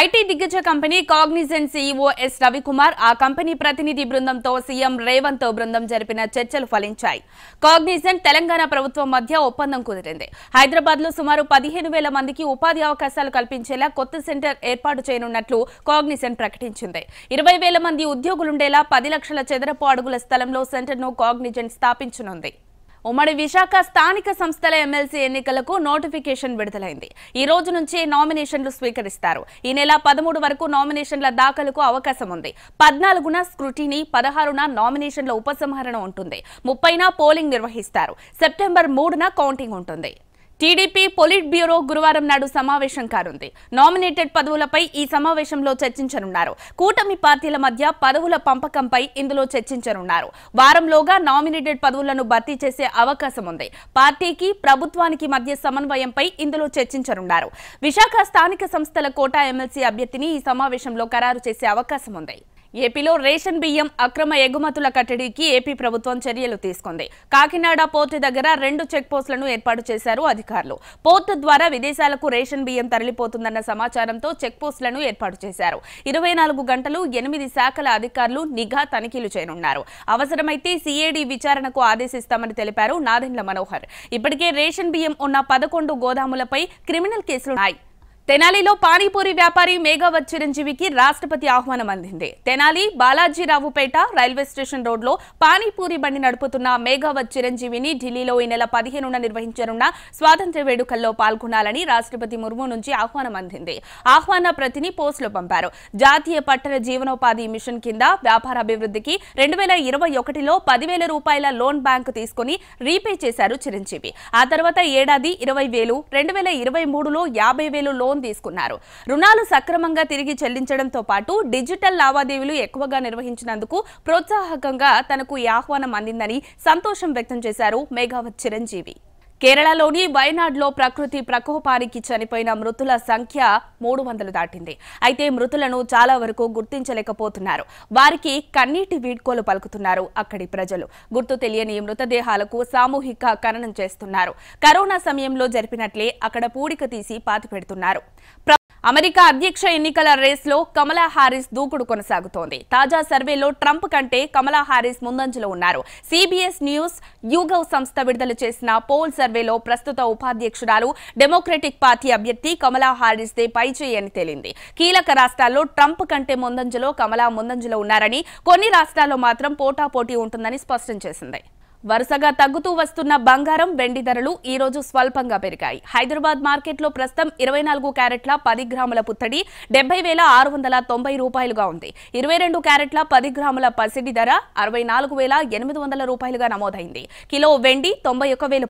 IT దిగ్గజ company Cognizant CEO S Ravikumar ఆ company ప్రతినిధి బృందంతో సీఎం రేవంత్ బృందం జరిపిన చర్చలు ఫలించాయి కాగ్నిజెన్ తెలంగాణ ప్రభుత్వం మధ్య ఒప్పందం కుదిరింది హైదరాబాద్ లో సుమారు పదిహేను వేల మందికి ఉపాధి అవకాశాలు కల్పించేలా కొత్త సెంటర్ ఏర్పాటు చేయనున్నట్లు కాగ్నిజెన్ ప్రకటించింది ఇరవై వేల మంది ఉద్యోగులుండేలా పది లక్షల చదరపు అడుగుల స్థలంలో సెంటర్ను కాగ్నిజెన్ స్థాపించనుంది ఉమ్మడి విశాఖ స్థానిక సంస్థల ఎమ్మెల్సీ ఎన్నికలకు నోటిఫికేషన్ విడుదలైంది ఈ రోజు నుంచి నామినేషన్లు స్వీకరిస్తారు ఈ నెల పదమూడు వరకు నామినేషన్ల దాఖలకు అవకాశం ఉంది పద్నాలుగున స్క్రూటినీ పదహారున నామినేషన్ల ఉపసంహరణ ఉంటుంది ముప్పైన పోలింగ్ నిర్వహిస్తారు సెప్టెంబర్ మూడున కౌంటింగ్ ఉంటుంది టీడీపీ పొలిట్ బ్యూరో గురువారం నాడు సమావేశం కానుంది నామినేటెడ్ పదవులపై ఈ సమావేశంలో చర్చించనున్నారు కూటమి పార్టీల మధ్య పదవుల పంపకంపై ఇందులో చర్చించనున్నారు వారంలోగా నామినేటెడ్ పదవులను భర్తీ చేసే అవకాశం ఉంది పార్టీకి ప్రభుత్వానికి మధ్య సమన్వయంపై ఇందులో చర్చించనున్నారు విశాఖ స్థానిక సంస్థల కోటా ఎమ్మెల్సీ అభ్యర్థిని ఈ సమావేశంలో ఖరారు చేసే అవకాశం ఉంది ఏపీలో రేషన్ బియ్యం అక్రమ ఎగుమతుల కట్టడికి ఏపీ ప్రభుత్వం చర్యలు తీసుకుంది కాకినాడ పోర్టు దగ్గర రెండు చెక్ పోస్టులను ఏర్పాటు చేశారు అధికారులు పోర్టు ద్వారా విదేశాలకు రేషన్ బియ్యం తరలిపోతుందన్న సమాచారంతో చెక్ పోస్టులను ఏర్పాటు చేశారు ఇరవై నాలుగు గంటలు ఎనిమిది శాఖల అధికారులు నిఘా తనిఖీలు చేయనున్నారు అవసరమైతే సిఐడి విచారణకు ఆదేశిస్తామని తెలిపారు నాదెండ్ల మనోహర్ ఇప్పటికే రేషన్ బియ్యం ఉన్న పదకొండు గోదాములపై క్రిమినల్ కేసులున్నాయి తెనాలిలో పానీపూరి వ్యాపారి మేఘావత్ చిరంజీవికి రాష్ట్రపతి ఆహ్వానం అందింది తెనాలి బాలాజీరావుపేట రైల్వే స్టేషన్ రోడ్లో పానీపూరి బండి నడుపుతున్న మేఘావత్ చిరంజీవిని ఢిల్లీలో ఈ నెల పదిహేనున నిర్వహించనున్న స్వాతంత్ర వేడుకల్లో పాల్గొనాలని రాష్ట్రపతి ముర్ము నుంచి ఆహ్వానం అందింది ఆహ్వాన ప్రతిని పోస్టులో పంపారు జాతీయ పట్టణ జీవనోపాధి మిషన్ కింద వ్యాపార అభివృద్ధికి రెండు వేల ఇరవై ఒకటిలో పదివేల రూపాయల లోన్ బ్యాంకు తీసుకుని రీపే చేశారు చిరంజీవి ఆ తర్వాత ఏడాది ఇరవై వేలు రెండు వేల ఇరవై మూడులో యాభై వేలు లోన్ లోన్ తీసుకున్నారు రుణాలు సక్రమంగా తిరిగి చెల్లించడంతో పాటు డిజిటల్ లావాదేవీలు ఎక్కువగా నిర్వహించినందుకు ప్రోత్సాహకంగా తనకు ఈ ఆహ్వానం అందిందని సంతోషం వ్యక్తం చేశారు మేఘావత్ చిరంజీవి కేరళలోని వయనాడ్లో ప్రకృతి ప్రకోపానికి చనిపోయిన మృతుల సంఖ్య మూడు వందలు దాటింది అయితే మృతులను చాలా వరకు గుర్తించలేకపోతున్నారు వారికి కన్నీటి వీడ్కోలు పలుకుతున్నారు అక్కడి ప్రజలు గుర్తు తెలియని మృతదేహాలకు సామూహిక ఖననం చేస్తున్నారు కరోనా సమయంలో జరిపినట్లే అక్కడ పూడిక తీసి పాతిపెడుతున్నారు అమెరికా అధ్యక్ష ఎన్నికల రేస్లో కమలా హారిస్ దూకుడు కొనసాగుతోంది తాజా సర్వేలో ట్రంప్ కంటే కమలా హారిస్ ముందంజలో ఉన్నారు సిబిఎస్ న్యూస్ యూగవ్ సంస్థ విడుదల చేసిన పోల్ సర్వేలో ప్రస్తుత ఉపాధ్యక్షురాలు డెమోక్రటిక్ పార్టీ అభ్యర్థి కమలా హారిస్ దే చేయని తేలింది కీలక రాష్ట్రాల్లో ట్రంప్ కంటే ముందంజలో కమలా ముందంజలో ఉన్నారని కొన్ని రాష్ట్రాల్లో మాత్రం పోటాపోటీ ఉంటుందని స్పష్టం చేసింది వరుసగా తగ్గుతూ వస్తున్న బంగారం వెండి ధరలు ఈ రోజు స్వల్పంగా పెరిగాయి హైదరాబాద్ మార్కెట్లో ప్రస్తుతం ఇరవై నాలుగు క్యారెట్ల పది గ్రాముల పుత్తడి డెబ్బై వేల ఆరు వందల తొంభై రూపాయలుగా ఉంది ఇరవై రెండు క్యారెట్ల పది గ్రాముల పసిడి ధర అరవై నాలుగు వేల ఎనిమిది వందల రూపాయలుగా నమోదైంది కిలో వెండి తొంభై ఒక్క వేల